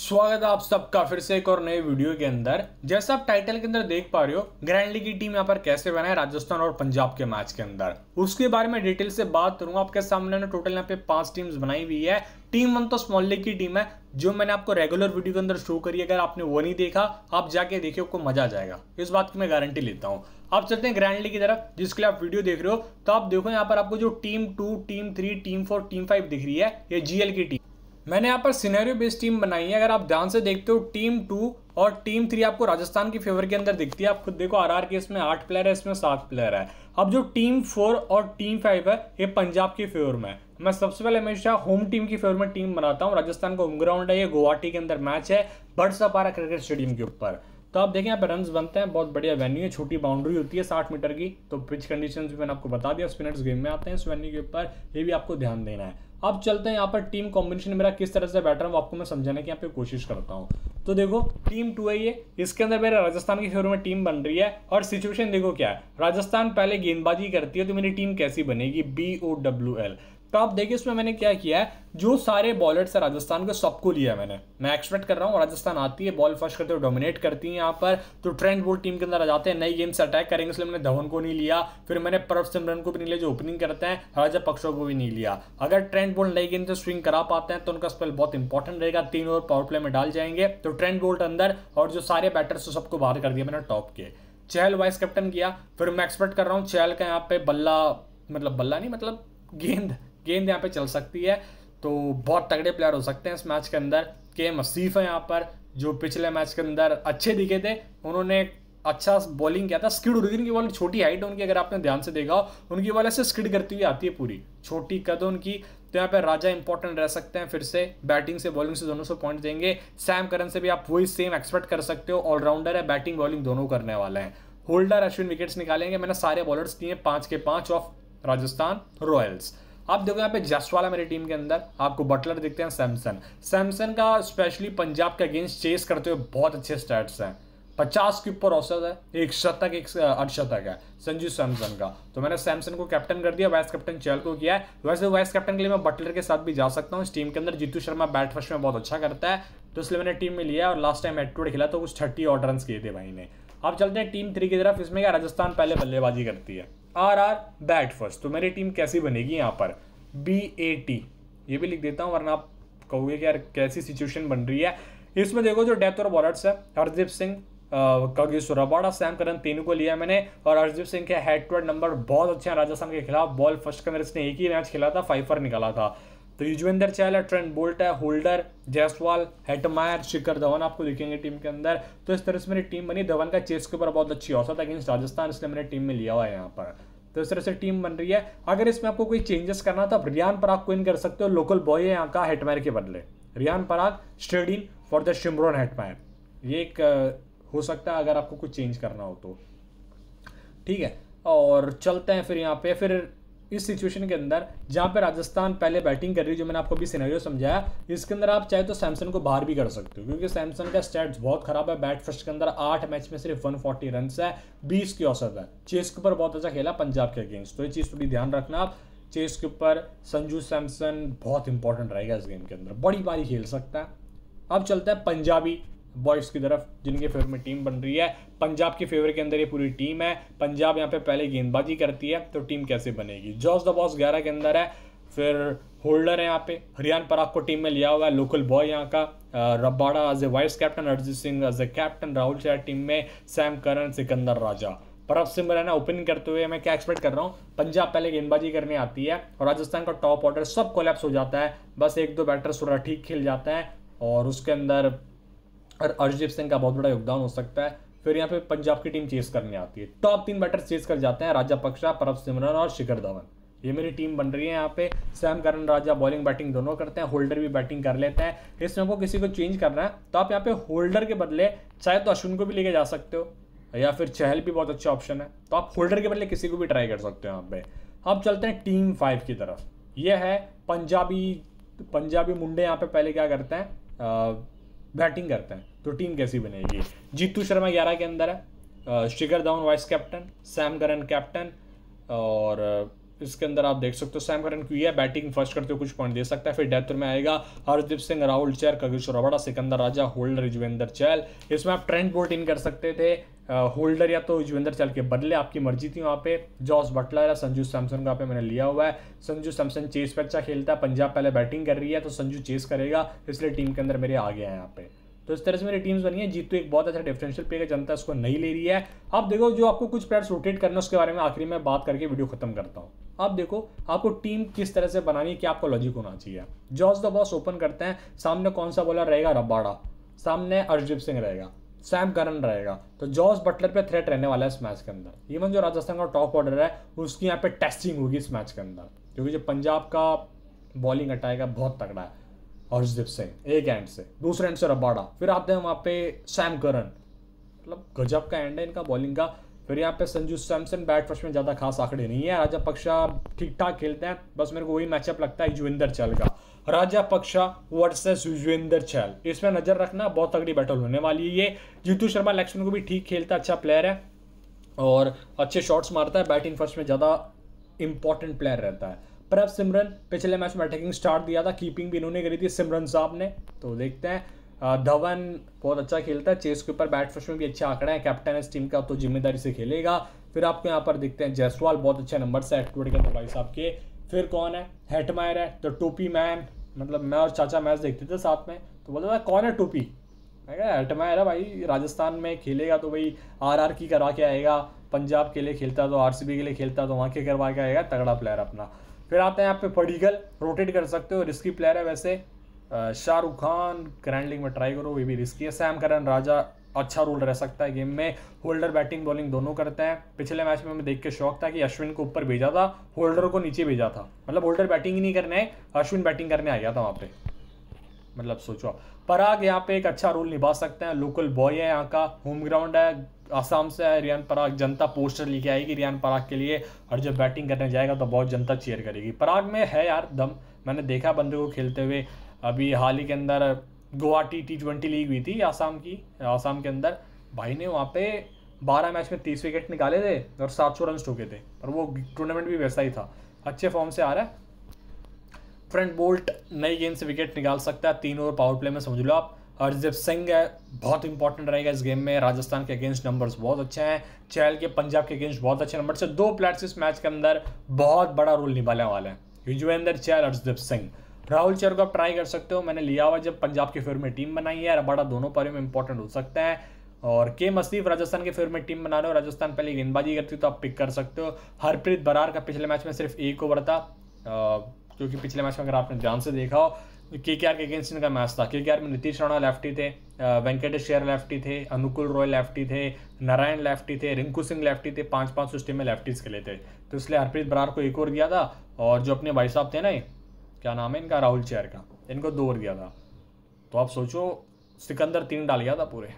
स्वागत है आप सबका फिर से एक और नए वीडियो के अंदर जैसा आप टाइटल के अंदर देख पा रहे हो ग्रैंडली की टीम यहाँ पर कैसे बना है राजस्थान और पंजाब के मैच के अंदर उसके बारे में डिटेल से बात करूंगा आपके सामने टोटल यहाँ पे पांच टीम्स बनाई हुई है टीम वन तो स्मॉल लीग की टीम है जो मैंने आपको रेगुलर वीडियो के अंदर शो करी अगर आपने वो नहीं देखा आप जाके देखिए आपको मजा आ जाएगा इस बात की मैं गारंटी लेता हूँ आप चलते हैं ग्रैंड लीग की तरफ जिसके लिए आप वीडियो देख रहे हो तो आप देखो यहाँ पर आपको जो team two team three team four team five दिख रही है ये जीएल की टीम मैंने यहाँ पर सिनेरियो बेस्ड टीम बनाई है अगर आप ध्यान से देखते हो टीम टू और टीम थ्री आपको राजस्थान की फेवर के अंदर दिखती है आप खुद देखो आर आर के इसमें आठ प्लेयर है इसमें सात प्लेयर है अब जो टीम फोर और टीम फाइव है ये पंजाब की फेवर में मैं सबसे पहले हमेशा होम टीम की फेवर में टीम बनाता हूँ राजस्थान का होम ग्राउंड है ये गुवाहाटी के अंदर मैच है बट सपारा क्रिकेट स्टेडियम के ऊपर तो आप देखें यहाँ पे रन बनते हैं बहुत बढ़िया वेन्यू है छोटी बाउंड्री होती है साठ मीटर की तो पिच कंडीशन भी मैंने आपको बता दिया स्पिनर्स गेम में आते हैं इस वेन्यू के ऊपर ये भी आपको ध्यान देना है अब चलते हैं यहाँ पर टीम कॉम्बिनेशन मेरा किस तरह से बैटर है वो आपको मैं समझाने की यहाँ पे कोशिश करता हूँ तो देखो टीम टू है ये इसके अंदर मेरे राजस्थान के फेवर में टीम बन रही है और सिचुएशन देखो क्या है राजस्थान पहले गेंदबाजी करती है तो मेरी टीम कैसी बनेगी बी ओ डब्ल्यू एल तो आप देखिए इसमें मैंने क्या किया है जो सारे बॉलर्स है राजस्थान के सबको लिया है मैंने मैं एक्सपेक्ट कर रहा हूँ राजस्थान आती है बॉल फर्स्ट करते हुए डोमिनेट करती है यहाँ पर तो ट्रेंड बोल टीम के अंदर आ जाते हैं नई गेम से अटैक करेंगे इसलिए मैंने धवन को नहीं लिया फिर मैंने परव सिमरन को भी नहीं लिया जो ओपनिंग करते हैं राजा पक्षों को भी नहीं लिया अगर ट्रेंड बोल्ट नई गेम से स्विंग करा पाते हैं तो उनका स्पेल बहुत इंपॉर्टेंट रहेगा तीन ओवर पावर प्ले में डाल जाएंगे तो ट्रेंड बोल्ट अंदर और जो सारे बैटर्स है सबको बाहर कर दिया मैंने टॉप के चहल वाइस कैप्टन किया फिर मैं एक्सपेक्ट कर रहा हूँ चहल का यहाँ पे बल्ला मतलब बल्ला नहीं मतलब गेंद गेंद यहाँ पे चल सकती है तो बहुत तगड़े प्लेयर हो सकते हैं इस मैच के अंदर के मसीफ है यहाँ पर जो पिछले मैच के अंदर अच्छे दिखे थे उन्होंने अच्छा बॉलिंग किया था स्किड उड़ी उनकी बॉल छोटी हाइट है उनकी अगर आपने ध्यान से देखा हो उनकी बॉल ऐसे स्किड करती हुई आती है पूरी छोटी कद उनकी तो यहाँ पे राजा इंपॉर्टेंट रह सकते हैं फिर से बैटिंग से बॉलिंग से दोनों से पॉइंट देंगे सैम करन से भी आप वही सेम एक्सपेक्ट कर सकते हो ऑलराउंडर है बैटिंग बॉलिंग दोनों करने वाले हैं होल्डर अश्विन विकेट्स निकालेंगे मैंने सारे बॉलर्स हैं पाँच के पाँच ऑफ राजस्थान रॉयल्स आप देखो यहाँ पे जसवाल है मेरी टीम के अंदर आपको बटलर देखते हैं सैमसन सैमसन का स्पेशली पंजाब के अगेंस्ट चेस करते हुए बहुत अच्छे स्टैट्स हैं पचास के ऊपर औसत है एक शतक एक अठशतक है संजू सैमसन का तो मैंने सैमसन को कैप्टन कर दिया वाइस कैप्टन चहल को किया है वैसे वाइस कैप्टन के लिए मैं बटलर के साथ भी जा सकता हूँ इस टीम के अंदर जीतू शर्मा बैट फर्स्ट में बहुत अच्छा करता है तो इसलिए मैंने टीम में लिया और लास्ट टाइम एटवर्ड खेला तो कुछ थर्टी ऑर्डर किए थे भाई ने अब चलते हैं टीम थ्री की तरफ इसमें क्या राजस्थान पहले बल्लेबाजी करती है आर आर बैट फर्स्ट तो मेरी टीम कैसी बनेगी यहाँ पर बी ए टी ये भी लिख देता हूँ वरना आप कहोगे कि यार कैसी सिचुएशन बन रही है इसमें देखो जो डेथ और बॉलर्स है हरदीप सिंह कगेश्वर बड़ा सैम करन तीनों को लिया मैंने और हरदीप सिंह के हेड टू हेड नंबर बहुत अच्छे हैं राजस्थान के खिलाफ बॉल फर्स्ट का इसने एक ही मैच खेला था फाइफर निकाला था तो युजवेंद्र चहल है ट्रेंड बोल्ट है होल्डर जयसवाल हेटमायर शिखर धवन आपको देखेंगे टीम के अंदर तो इस तरह से मेरी टीम बनी धवन का चेस के ऊपर बहुत अच्छी औसत अगेंस्ट राजस्थान इसलिए मैंने टीम में लिया हुआ है यहाँ पर तो इस तरह से टीम बन रही है अगर इसमें आपको कोई चेंजेस करना था रियान पराग को इन कर सकते हो लोकल बॉय है यहाँ का हेटमायर के बदले Riyan Parag stand in for the Shimron Hetmyer ये एक हो सकता है अगर आपको कुछ चेंज करना हो तो ठीक है और चलते हैं फिर यहाँ पे फिर इस सिचुएशन के अंदर जहाँ पे राजस्थान पहले बैटिंग कर रही है जो मैंने आपको अभी सिनेरियो समझाया इसके अंदर आप चाहे तो सैमसन को बाहर भी कर सकते हो क्योंकि सैमसन का स्टैट्स बहुत खराब है बैट फर्स्ट के अंदर आठ मैच में सिर्फ 140 फोर्टी रन है बीस की औसत है चेस के ऊपर बहुत अच्छा खेला पंजाब के अगेंस्ट तो ये चीज़ पर भी ध्यान रखना आप चेस के ऊपर संजू सैमसन बहुत इंपॉर्टेंट रहेगा इस गेम के अंदर बड़ी बारी खेल सकता है अब चलता है पंजाबी बॉयज़ की तरफ जिनके फेवर में टीम बन रही है पंजाब के फेवर के अंदर ये पूरी टीम है पंजाब यहाँ पे पहले गेंदबाजी करती है तो टीम कैसे बनेगी जॉस द बॉस ग्यारह के अंदर है फिर होल्डर है यहाँ पे हरियाण पराग को टीम में लिया हुआ है लोकल बॉय यहाँ का Rabada as a vice captain Arijit Singh as a captain Rahul चार टीम में सैम करण सिकंदर राजा परब सिमरन है ओपनिंग करते हुए मैं क्या एक्सपेक्ट कर रहा हूँ पंजाब पहले गेंदबाजी करने आती है और राजस्थान का टॉप ऑर्डर सब कोलैप्स हो जाता है बस एक दो बैटर थोड़ा ठीक खेल जाता है और उसके अंदर और अर्शदीप सिंह का बहुत बड़ा योगदान हो सकता है फिर यहाँ पे पंजाब की टीम चेस करने आती है टॉप तीन बैटर चेस कर जाते हैं राजा पक्षा परब सिमरन और शिखर धवन ये मेरी टीम बन रही है यहाँ पे Sam Curran Raza bowling batting दोनों करते हैं होल्डर भी बैटिंग कर लेते हैं इसमें को किसी को चेंज करना है तो आप यहाँ पे होल्डर के बदले चाहे तो अश्विन को भी लेके जा सकते हो या फिर चहल भी बहुत अच्छा ऑप्शन है तो आप होल्डर के बदले किसी को भी ट्राई कर सकते हो यहाँ पे अब चलते हैं टीम फाइव की तरफ ये है पंजाबी पंजाबी मुंडे यहाँ पे पहले क्या करते हैं बैटिंग करते हैं तो टीम कैसी बनेगी जीतू शर्मा ग्यारह के अंदर है Shikhar Dhawan vice captain Sam Curran captain और इसके अंदर आप देख सकते हो सैम करन की है बैटिंग फर्स्ट करते हुए कुछ पॉइंट दे सकता है फिर डेथ में आएगा Hardeep Singh Rahul Chahar Kagiso Rabada Sikandar Raza Holder Yuzvendra Chahal इसमें आप ट्रेंड बोल्ट इन कर सकते थे होल्डर या तो युजवेंद्र चैल के बदले आपकी मर्जी थी वहाँ पे जॉस बटलर या संजू सैमसन का पे मैंने लिया हुआ है संजू सैमसन चेस पर अच्छा खेलता है पंजाब पहले बैटिंग कर रही है तो संजू चेस करेगा इसलिए टीम के अंदर मेरे आ गया है यहाँ पे तो इस तरह से मेरी टीम्स बनी है जीत तो एक बहुत अच्छा डिफरेंशियल पे जनता इसको नहीं ले रही है आप देखो जो आपको कुछ प्लेयर्स रोटेट करना उसके बारे में आखिरी में बात करके वीडियो खत्म करता हूँ अब देखो आपको टीम किस तरह से बनानी है कि आपका लॉजिक होना चाहिए जॉर्ज द बॉस ओपन करते हैं सामने कौन सा बॉलर रहेगा रबाड़ा सामने अर्जदीप सिंह रहेगा सैम करन रहेगा तो जॉस बटलर पे थ्रेट रहने वाला है इस मैच के अंदर इवन जो राजस्थान का टॉप ऑर्डर है उसकी यहाँ पे टेस्टिंग होगी इस मैच के अंदर क्योंकि जो पंजाब का बॉलिंग अटैक है बहुत तगड़ा है हर्षदीप सिंह एक एंड से दूसरे एंड से रबाड़ा फिर आते हैं वहाँ पे सैम करन मतलब गजब का एंड है इनका बॉलिंग का फिर यहाँ पे संजू सैमसन बैट फर्स्ट में ज़्यादा खास आंकड़े नहीं है राजा पक्षा ठीक ठाक खेलते हैं बस मेरे को वही मैचअप लगता है युविंदर चहल का राजा पक्षा वर्सेस युजवेंद्र चहल इसमें नज़र रखना बहुत तगड़ी बैटल होने वाली है ये जीतू शर्मा लक्ष्मण को भी ठीक खेलता अच्छा प्लेयर है और अच्छे शॉट्स मारता है बैटिंग फर्स्ट में ज़्यादा इंपॉर्टेंट प्लेयर रहता है पर सिमरन पिछले मैच में अटैकिंग स्टार्ट दिया था कीपिंग भी इन्होंने करी थी सिमरन साहब ने तो देखते हैं धवन uh, बहुत अच्छा खेलता है चेस के ऊपर बैट फर्स्ट में भी अच्छा आंकड़ा है कैप्टन है इस टीम का तो जिम्मेदारी से खेलेगा फिर आपको यहाँ पर देखते हैं जयसवाल बहुत अच्छे नंबर से एक्टिवेट करते भाई साहब के फिर कौन है हेटमायर है तो टोपी मैन मतलब मैं और चाचा मैच देखते थे साथ में तो बोलता था कौन है टोपी मैं क्या हेटमायर है भाई राजस्थान में खेलेगा तो भाई आर आर की करवा के आएगा पंजाब के लिए खेलता तो आर के लिए खेलता तो वहाँ के करवा के आएगा तगड़ा प्लेयर अपना फिर आते हैं यहाँ पे पडिगल रोटेट कर सकते हो रिस्की प्लेयर है वैसे शाहरुख खान ग्रैंडलिंग में ट्राई करो वे भी रिस्की है सैम करन राजा अच्छा रोल रह सकता है गेम में होल्डर बैटिंग बॉलिंग दोनों करते हैं पिछले मैच में हमें देख के शौक था कि अश्विन को ऊपर भेजा था होल्डर को नीचे भेजा था मतलब होल्डर बैटिंग ही नहीं करने अश्विन बैटिंग करने आ गया था वहाँ पे मतलब सोचो पराग यहाँ पे एक अच्छा रोल निभा सकते हैं लोकल बॉय है यहाँ का होम ग्राउंड है आसाम से है रियान पराग जनता पोस्टर लेके आएगी रियान पराग के लिए और जब बैटिंग करने जाएगा तो बहुत जनता चेयर करेगी पराग में है यार दम मैंने देखा बंदे को खेलते हुए अभी हाल ही के अंदर गुवाहाटी टी ट्वेंटी लीग हुई थी आसाम की आसाम के अंदर भाई ने वहाँ पे बारह मैच में तीस विकेट निकाले थे और सात सौ रन ठोके थे और वो टूर्नामेंट भी वैसा ही था अच्छे फॉर्म से आ रहा है फ्रंट बोल्ट नई गेंद से विकेट निकाल सकता है तीन ओवर पावर प्ले में समझ लो आप हरदीप सिंह है बहुत इंपॉर्टेंट रहेगा इस गेम में राजस्थान के अगेंस्ट नंबर्स बहुत अच्छे हैं चहल के पंजाब के अगेंस्ट बहुत अच्छे नंबर से दो प्लेयर्स इस मैच के अंदर बहुत बड़ा रोल निभाने वाले हैं युजवेंद्र चहल हरदीप सिंह राहुल चर को आप ट्राई कर सकते हो मैंने लिया हुआ जब पंजाब के फेवर में टीम बनाई है रबाडा दोनों पारियों में इंपॉर्टेंट हो सकता है और के मसीफ राजस्थान के फेवर में टीम बना रहे हो राजस्थान पहले गेंदबाजी करती तो आप पिक कर सकते हो हरप्रीत बरार का पिछले मैच में सिर्फ एक ओवर था क्योंकि पिछले मैच में अगर आपने ध्यान से देखा हो तो के के आर के अगेंस्ट इनका मैच था के के आर में नीतीश राणा लेफ्टी थे वेंकटेश शेयर लेफ्टी थे अनुकुल रॉय लेफ्टी थे नारायण लेफ्टी थे रिंकू सिंह लेफ्टी थे पांच पांच उस टीम में लेफ्टीज खेले थे तो इसलिए हरप्रीत बरार को एक ओवर दिया था और जो अपने भाई साहब थे ना क्या नाम है इनका राहुल चेयर का इनको दो ओवर दिया था तो आप सोचो सिकंदर तीन डाल गया था पूरे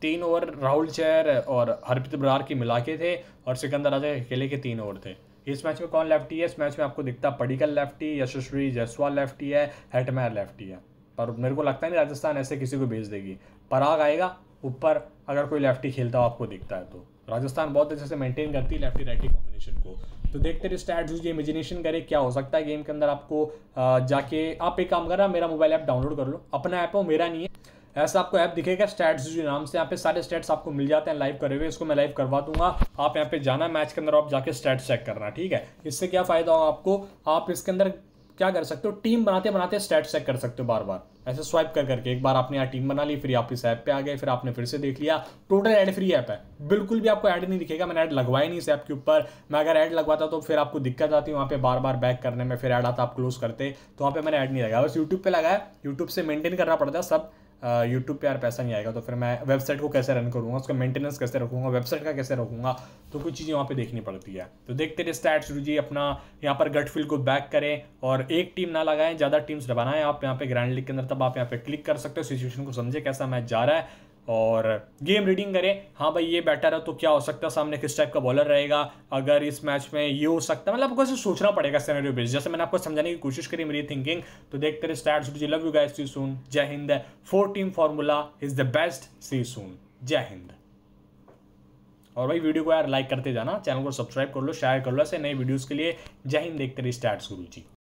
तीन ओवर राहुल चेयर और हरप्रीत बरार की मिला के थे और सिकंदर राजा अकेले के तीन ओवर थे इस मैच में कौन लेफ्टी है इस मैच में आपको दिखता पडिकल लेफ्टी यशस्वी जयसवाल लेफ्टी है हेटमैर लेफ्टी है पर मेरे को लगता नहीं राजस्थान ऐसे किसी को भेज देगी पराग आएगा ऊपर अगर कोई लेफ्टी खेलता हो आपको दिखता है तो राजस्थान बहुत अच्छे से मेंटेन करती है लेफ्टी राइटी कॉम्बिनेशन को तो देखते रहे स्टैट्स यूज इमेजिनेशन करें क्या हो सकता है गेम के अंदर आपको जाके आप एक काम करना मेरा मोबाइल ऐप डाउनलोड कर लो अपना ऐप हो मेरा नहीं है ऐसा आपको ऐप दिखेगा स्टैट्स जो नाम से यहाँ पे सारे स्टैट्स आपको मिल जाते हैं लाइव करे हुए इसको मैं लाइव करवा दूंगा आप यहाँ पे जाना मैच के अंदर आप जाके स्टैट्स चेक करना ठीक है इससे क्या फ़ायदा होगा आपको आप इसके अंदर क्या कर सकते हो टीम बनाते बनाते स्टैट्स चेक कर सकते हो बार बार ऐसे स्वाइप कर करके एक बार आपने यहाँ टीम बना ली फिर आप इस ऐप पे आ गए फिर आपने फिर से देख लिया टोटल एड फ्री ऐप है बिल्कुल भी आपको ऐड नहीं दिखेगा मैंने ऐड लगवाया नहीं इस ऐप के ऊपर मैं अगर ऐड लगवाता तो फिर आपको दिक्कत आती वहाँ पे बार बार बैक करने में फिर ऐड आता आप क्लोज करते तो वहाँ पर मैंने ऐड नहीं लगाया बस यूट्यूब पर लगाया यूट्यूब से मेनटेन करना पड़ता है सब यूट्यूब पे यार पैसा नहीं आएगा तो फिर मैं वेबसाइट को कैसे रन करूँगा उसका मेंटेनेंस कैसे रखूँगा वेबसाइट का कैसे रखूँगा तो कुछ चीज़ें वहाँ पे देखनी पड़ती है तो देखते रहे शुरू जी अपना यहाँ पर गट फील्ड को बैक करें और एक टीम ना लगाएं ज़्यादा टीम्स बनाएं आप यहाँ पे ग्रैंड लीग के अंदर तब आप यहाँ पे क्लिक कर सकते हो सिचुएशन को समझे कैसा मैच जा रहा है और गेम रीडिंग करें हाँ भाई ये बैटर है तो क्या हो सकता है सामने किस टाइप का बॉलर रहेगा अगर इस मैच में ये हो सकता है मतलब आपको ऐसे सोचना पड़ेगा सैनरी बेस जैसे मैंने आपको समझाने की कोशिश करी मेरी थिंकिंग तो देखते रहे स्टैट्स जी love you guys see soon Jai Hind four team formula is the best see soon Jai Hind और भाई वीडियो को यार लाइक करते जाना चैनल को सब्सक्राइब कर लो शेयर कर लो ऐसे नए वीडियोज़ के लिए जय हिंद देखते रहे स्टार्ट गुरु जी